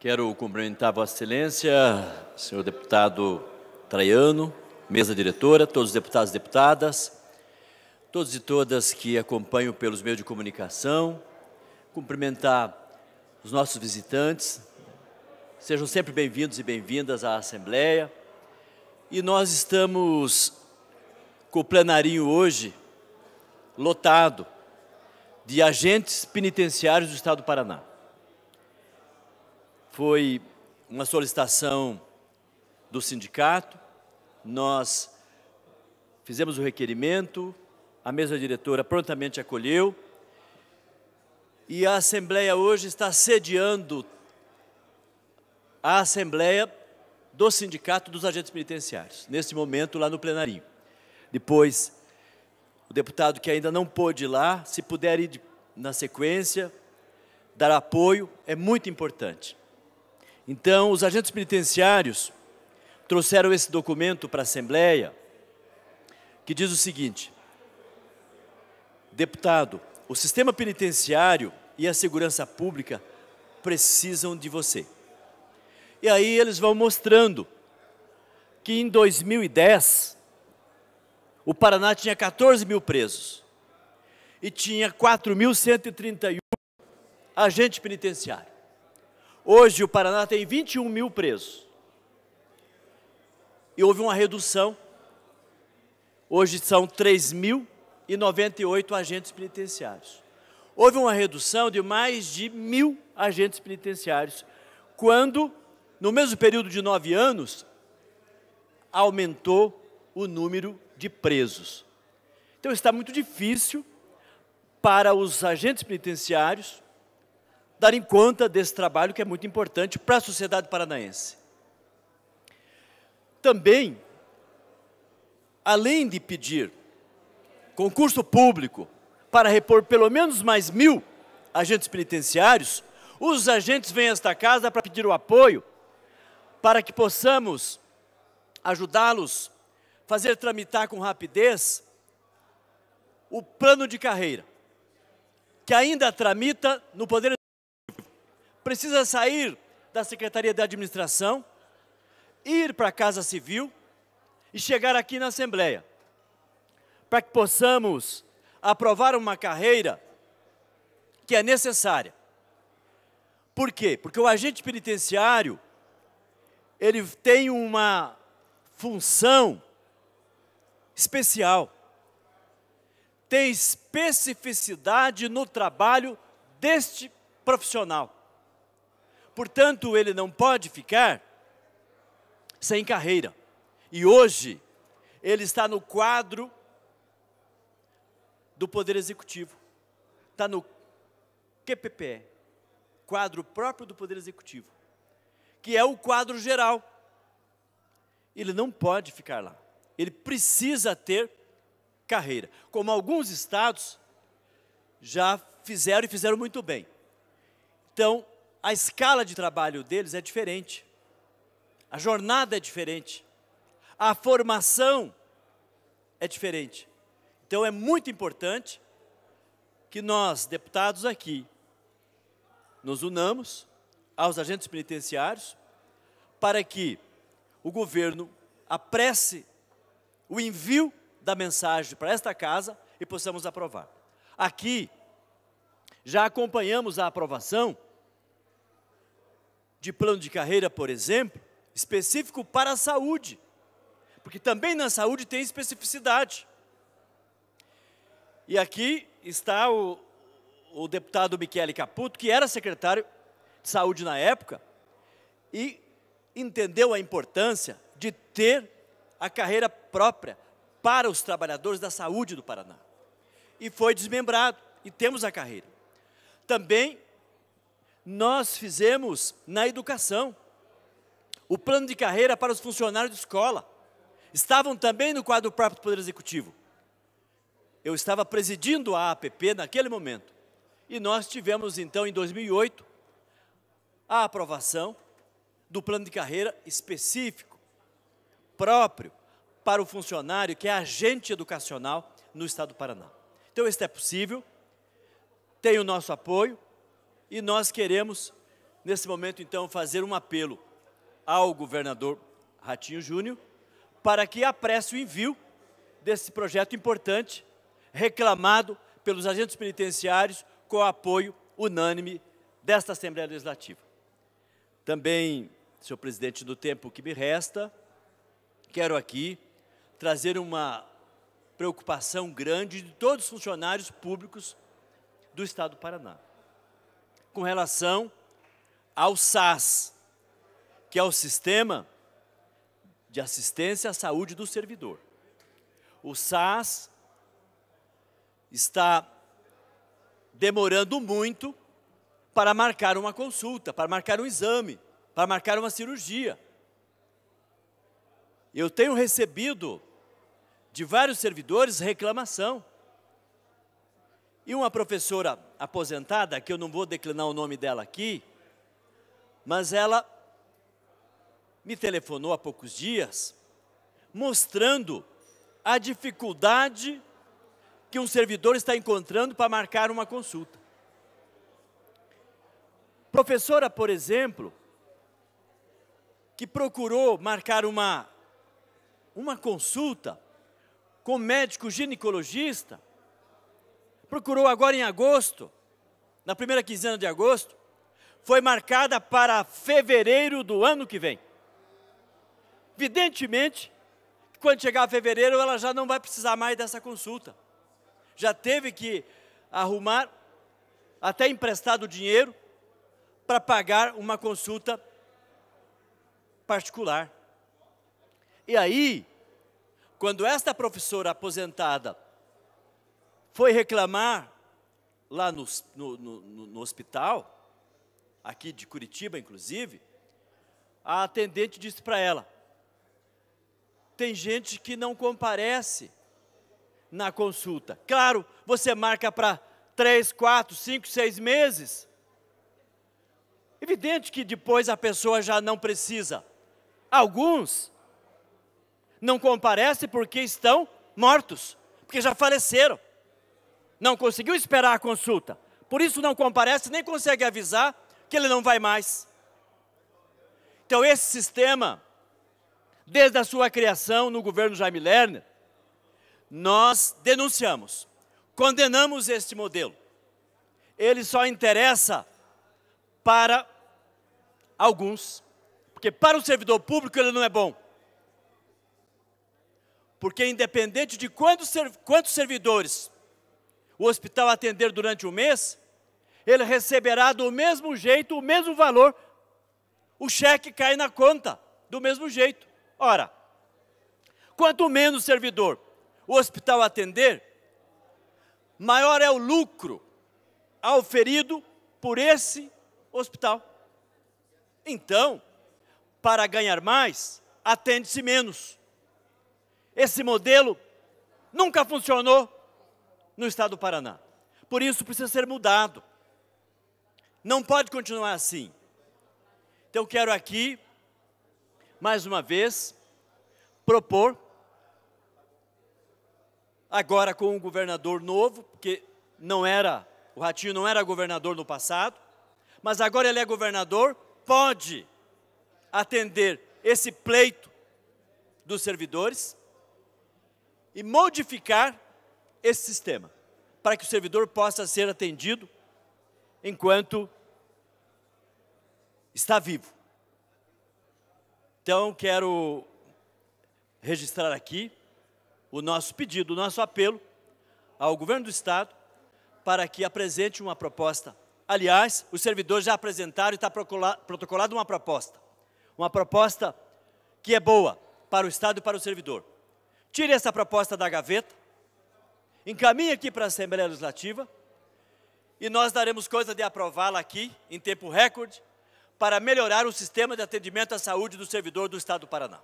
Quero cumprimentar Vossa Excelência, senhor deputado Traiano, mesa diretora, todos os deputados e deputadas, todos e todas que acompanham pelos meios de comunicação, cumprimentar os nossos visitantes, sejam sempre bem-vindos e bem-vindas à Assembleia. E nós estamos com o plenarinho hoje lotado de agentes penitenciários do Estado do Paraná foi uma solicitação do sindicato, nós fizemos o requerimento, a mesa diretora prontamente acolheu, e a Assembleia hoje está sediando a Assembleia do Sindicato dos Agentes Penitenciários, neste momento lá no plenarinho. Depois, o deputado que ainda não pôde ir lá, se puder ir na sequência, dar apoio, é muito importante. Então, os agentes penitenciários trouxeram esse documento para a Assembleia, que diz o seguinte: Deputado, o sistema penitenciário e a segurança pública precisam de você. E aí eles vão mostrando que em 2010 o Paraná tinha 14 mil presos e tinha 4.131 agentes penitenciários. Hoje o Paraná tem 21 mil presos. E houve uma redução. Hoje são 3.098 agentes penitenciários. Houve uma redução de mais de mil agentes penitenciários, quando, no mesmo período de nove anos, aumentou o número de presos. Então está muito difícil para os agentes penitenciários darem conta desse trabalho que é muito importante para a sociedade paranaense. Também, além de pedir concurso público para repor pelo menos mais mil agentes penitenciários, os agentes vêm a esta casa para pedir o apoio para que possamos ajudá-los a fazer tramitar com rapidez o plano de carreira, que ainda tramita no Poder precisa sair da Secretaria de Administração, ir para a Casa Civil e chegar aqui na Assembleia, para que possamos aprovar uma carreira que é necessária. Por quê? Porque o agente penitenciário, ele tem uma função especial, tem especificidade no trabalho deste profissional. Portanto, ele não pode ficar sem carreira. E hoje, ele está no quadro do Poder Executivo. Está no QPPE quadro próprio do Poder Executivo, que é o quadro geral. Ele não pode ficar lá. Ele precisa ter carreira. Como alguns estados já fizeram e fizeram muito bem. Então, a escala de trabalho deles é diferente, a jornada é diferente, a formação é diferente. Então é muito importante que nós, deputados aqui, nos unamos aos agentes penitenciários para que o governo apresse o envio da mensagem para esta casa e possamos aprovar. Aqui já acompanhamos a aprovação de plano de carreira, por exemplo, específico para a saúde, porque também na saúde tem especificidade. E aqui está o, o deputado Michele Caputo, que era secretário de saúde na época, e entendeu a importância de ter a carreira própria para os trabalhadores da saúde do Paraná. E foi desmembrado, e temos a carreira. Também nós fizemos na educação. O plano de carreira para os funcionários de escola estavam também no quadro próprio do Poder Executivo. Eu estava presidindo a APP naquele momento. E nós tivemos, então, em 2008, a aprovação do plano de carreira específico, próprio para o funcionário que é agente educacional no Estado do Paraná. Então, isso é possível, tem o nosso apoio, e nós queremos, nesse momento, então, fazer um apelo ao governador Ratinho Júnior para que apresse o envio desse projeto importante, reclamado pelos agentes penitenciários com o apoio unânime desta Assembleia Legislativa. Também, senhor presidente, do tempo que me resta, quero aqui trazer uma preocupação grande de todos os funcionários públicos do Estado do Paraná com relação ao SAS, que é o Sistema de Assistência à Saúde do Servidor. O SAS está demorando muito para marcar uma consulta, para marcar um exame, para marcar uma cirurgia. Eu tenho recebido de vários servidores reclamação. E uma professora aposentada, que eu não vou declinar o nome dela aqui, mas ela me telefonou há poucos dias, mostrando a dificuldade que um servidor está encontrando para marcar uma consulta. Professora, por exemplo, que procurou marcar uma, uma consulta com médico ginecologista, procurou agora em agosto, na primeira quinzena de agosto, foi marcada para fevereiro do ano que vem. Evidentemente, quando chegar fevereiro, ela já não vai precisar mais dessa consulta. Já teve que arrumar, até emprestado dinheiro, para pagar uma consulta particular. E aí, quando esta professora aposentada foi reclamar lá no, no, no, no hospital, aqui de Curitiba, inclusive, a atendente disse para ela: tem gente que não comparece na consulta. Claro, você marca para três, quatro, cinco, seis meses. Evidente que depois a pessoa já não precisa. Alguns não comparecem porque estão mortos, porque já faleceram não conseguiu esperar a consulta, por isso não comparece, nem consegue avisar que ele não vai mais. Então, esse sistema, desde a sua criação no governo Jaime Lerner, nós denunciamos, condenamos este modelo. Ele só interessa para alguns, porque para o servidor público ele não é bom. Porque independente de quantos, servidores o hospital atender durante um mês, ele receberá do mesmo jeito, o mesmo valor, o cheque cai na conta, do mesmo jeito. Ora, quanto menos servidor o hospital atender, maior é o lucro auferido por esse hospital. Então, para ganhar mais, atende-se menos. Esse modelo nunca funcionou no estado do Paraná. Por isso precisa ser mudado. Não pode continuar assim. Então, eu quero aqui, mais uma vez, propor, agora com um governador novo, porque não era, o Ratinho não era governador no passado, mas agora ele é governador, pode atender esse pleito dos servidores e modificar esse sistema, para que o servidor possa ser atendido enquanto está vivo. Então, quero registrar aqui o nosso pedido, o nosso apelo ao governo do Estado para que apresente uma proposta. Aliás, os servidores já apresentaram e está protocolada uma proposta. Uma proposta que é boa para o Estado e para o servidor. Tire essa proposta da gaveta, encaminhe aqui para a Assembleia Legislativa e nós daremos coisa de aprová-la aqui em tempo recorde para melhorar o sistema de atendimento à saúde do servidor do Estado do Paraná.